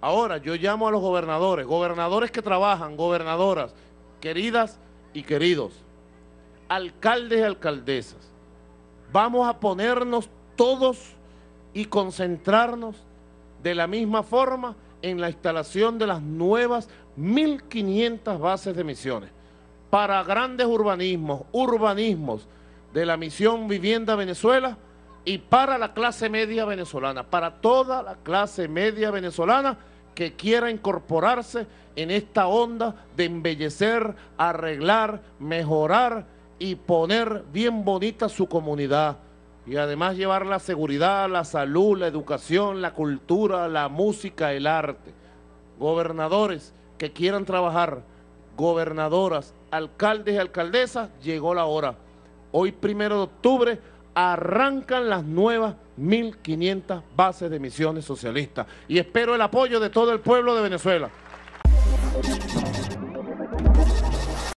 Ahora yo llamo a los gobernadores, gobernadores que trabajan, gobernadoras, queridas y queridos, alcaldes y alcaldesas. Vamos a ponernos todos y concentrarnos de la misma forma en la instalación de las nuevas 1.500 bases de misiones para grandes urbanismos, urbanismos de la misión Vivienda Venezuela, y para la clase media venezolana, para toda la clase media venezolana que quiera incorporarse en esta onda de embellecer, arreglar, mejorar y poner bien bonita su comunidad. Y además llevar la seguridad, la salud, la educación, la cultura, la música, el arte. Gobernadores que quieran trabajar, gobernadoras, alcaldes y alcaldesas, llegó la hora. Hoy, primero de octubre, arrancan las nuevas 1.500 bases de misiones socialistas y espero el apoyo de todo el pueblo de Venezuela.